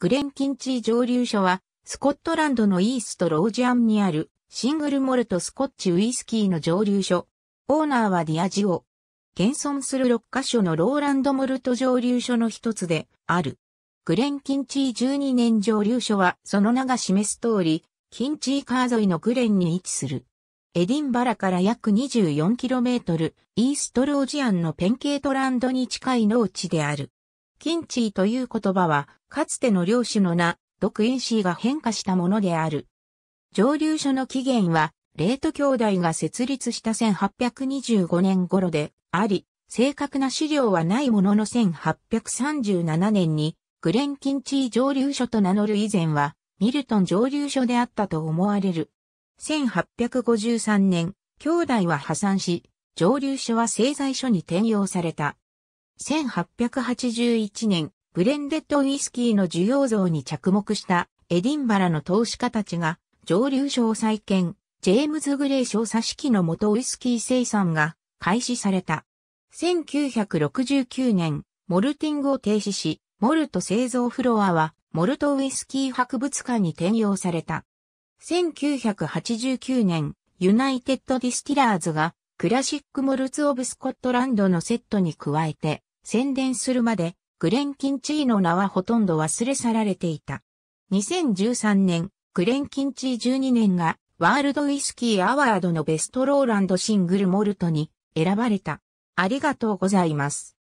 グレンキンチー蒸留所は、スコットランドのイーストロージアンにあるシングルモルトスコッチウイスキーの蒸留所。オーナーはディアジオ。現存する6カ所のローランドモルト蒸留所の一つである。グレンキンチー12年蒸留所はその名が示す通り、キンチーカー沿いのグレンに位置する。エディンバラから約 24km、イーストロージアンのペンケートランドに近い農地である。キンチーという言葉は、かつての領主の名、ドクインシーが変化したものである。上流所の起源は、レート兄弟が設立した1825年頃であり、正確な資料はないものの1837年に、グレン・キンチー上流所と名乗る以前は、ミルトン上流所であったと思われる。1853年、兄弟は破産し、上流所は製材所に転用された。1881年、ブレンデッドウイスキーの需要増に着目したエディンバラの投資家たちが上流商再建、ジェームズ・グレー少佐指揮の元ウイスキー生産が開始された。1969年、モルティングを停止し、モルト製造フロアは、モルトウイスキー博物館に転用された。1989年、ユナイテッド・ディスティラーズが、クラシック・モルツ・オブ・スコットランドのセットに加えて、宣伝するまで、グレン・キンチーの名はほとんど忘れ去られていた。2013年、グレン・キンチー12年が、ワールドウィスキーアワードのベストローランドシングルモルトに選ばれた。ありがとうございます。